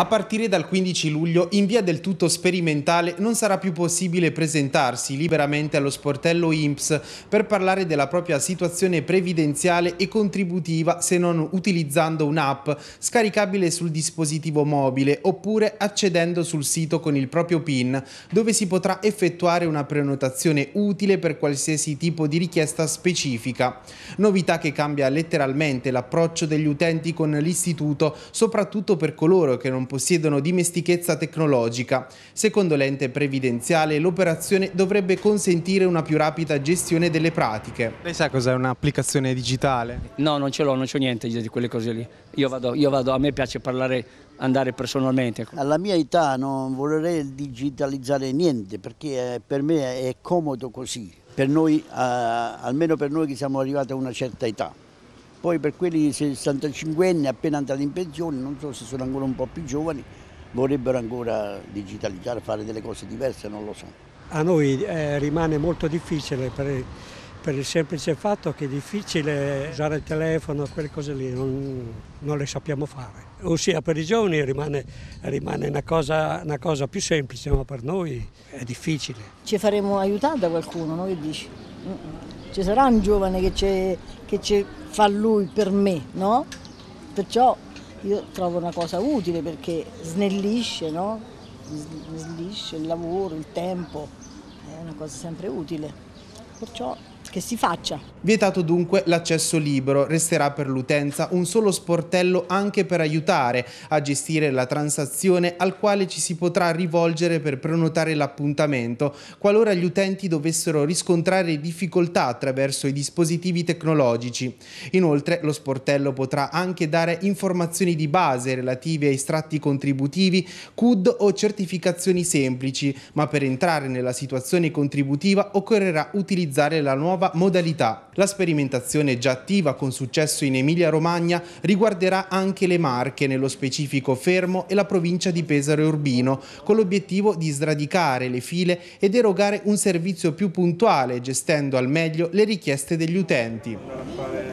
A partire dal 15 luglio, in via del tutto sperimentale, non sarà più possibile presentarsi liberamente allo sportello IMPS per parlare della propria situazione previdenziale e contributiva se non utilizzando un'app scaricabile sul dispositivo mobile oppure accedendo sul sito con il proprio PIN, dove si potrà effettuare una prenotazione utile per qualsiasi tipo di richiesta specifica. Novità che cambia letteralmente l'approccio degli utenti con l'istituto, soprattutto per coloro che non possiedono dimestichezza tecnologica. Secondo l'ente previdenziale l'operazione dovrebbe consentire una più rapida gestione delle pratiche. Lei sa cos'è un'applicazione digitale? No, non ce l'ho, non c'ho niente di quelle cose lì. Io vado, io vado, a me piace parlare, andare personalmente. Alla mia età non vorrei digitalizzare niente perché eh, per me è comodo così, per noi, eh, almeno per noi che siamo arrivati a una certa età. Poi per quelli 65 anni appena andati in pensione, non so se sono ancora un po' più giovani, vorrebbero ancora digitalizzare, fare delle cose diverse, non lo so. A noi eh, rimane molto difficile per, per, il semplice fatto che è difficile usare il telefono, quelle cose lì, non, non le sappiamo fare. Ossia per i giovani rimane, rimane una, cosa, una, cosa, più semplice, ma per noi è difficile. Ci faremo aiutare da qualcuno, no? Che dici? ci sarà un giovane che, che ci fa lui per me, no? Perciò io trovo una cosa utile perché snellisce, no? snellisce il lavoro, il tempo, è una cosa sempre utile. Perciò che si faccia. Vietato dunque l'accesso libero, resterà per l'utenza un solo sportello anche per aiutare a gestire la transazione al quale ci si potrà rivolgere per prenotare l'appuntamento qualora gli utenti dovessero riscontrare difficoltà attraverso i dispositivi tecnologici. Inoltre lo sportello potrà anche dare informazioni di base relative a estratti contributivi, CUD o certificazioni semplici, ma per entrare nella situazione contributiva occorrerà utilizzare la nuova nuova modalità. La sperimentazione già attiva con successo in Emilia-Romagna riguarderà anche le Marche, nello specifico Fermo e la provincia di Pesaro e Urbino, con l'obiettivo di sradicare le file ed erogare un servizio più puntuale, gestendo al meglio le richieste degli utenti.